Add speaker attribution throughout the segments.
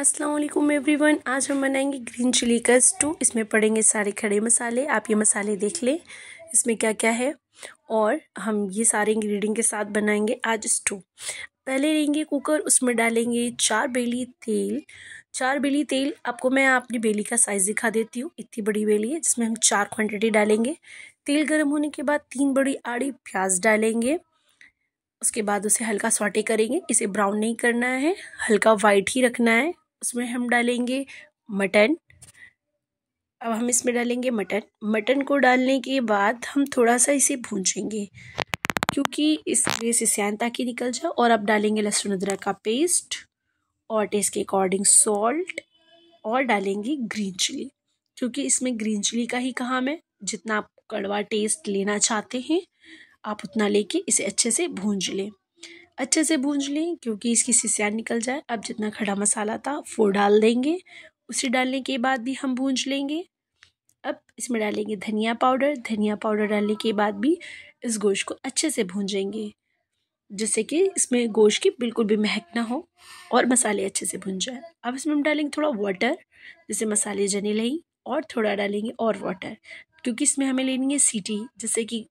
Speaker 1: Aslam everyone आज हम बनाएंगे ग्रीन चिली का स्टू इसमें पड़ेंगे सारे खड़े मसाले आप ये मसाले देख लें इसमें क्या क्या है और हम ये सारे इंग्रेडिएंट के साथ बनाएंगे आज स्टू पहले लेंगे कुकर उसमें डालेंगे चार बेली तेल चार बेली तेल आपको मैं अपनी बेली का साइज़ दिखा देती हूँ इतनी बड़ी बेली है जिसमें हम चार क्वान्टिटी डालेंगे तेल गर्म होने के बाद तीन बड़ी आड़ी प्याज डालेंगे उसके बाद उसे हल्का सॉटे करेंगे इसे ब्राउन नहीं करना है हल्का वाइट ही रखना है उसमें हम डालेंगे मटन अब हम इसमें डालेंगे मटन मटन को डालने के बाद हम थोड़ा सा इसे भूंजेंगे क्योंकि इसमें से सैनता की निकल जाए और अब डालेंगे लहसुन अदरक का पेस्ट और टेस्ट के अकॉर्डिंग सॉल्ट और डालेंगे ग्रीन चिली क्योंकि इसमें ग्रीन चिली का ही काम है जितना आप कड़वा टेस्ट लेना चाहते हैं आप उतना लेके इसे अच्छे से भूंज लें अच्छे से भूंज लें क्योंकि इसकी सिसियाँ निकल जाए अब जितना खड़ा मसाला था वो डाल देंगे उसे डालने के बाद भी हम भूंज लेंगे अब इसमें डालेंगे धनिया पाउडर धनिया पाउडर डालने के बाद भी इस गोश्त को अच्छे से भूंजेंगे जिससे कि इसमें गोश्त की बिल्कुल भी महक ना हो और मसाले अच्छे से भुन जाए अब इसमें हम डालेंगे थोड़ा वाटर जिससे मसाले जने लें और थोड़ा डालेंगे और वाटर क्योंकि इसमें हमें लेनी है सीटी जिससे कि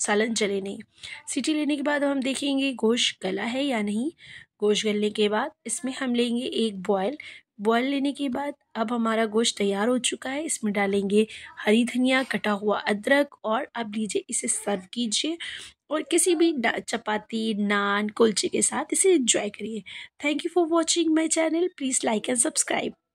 Speaker 1: सालन जले नहीं सीटी लेने के बाद हम देखेंगे गोश्त गला है या नहीं गोश्त गलने के बाद इसमें हम लेंगे एक बॉयल बॉयल लेने के बाद अब हमारा गोश्त तैयार हो चुका है इसमें डालेंगे हरी धनिया कटा हुआ अदरक और अब लीजिए इसे सर्व कीजिए और किसी भी चपाती नान कुलचे के साथ इसे इंजॉय करिए thank you for watching my channel please like and subscribe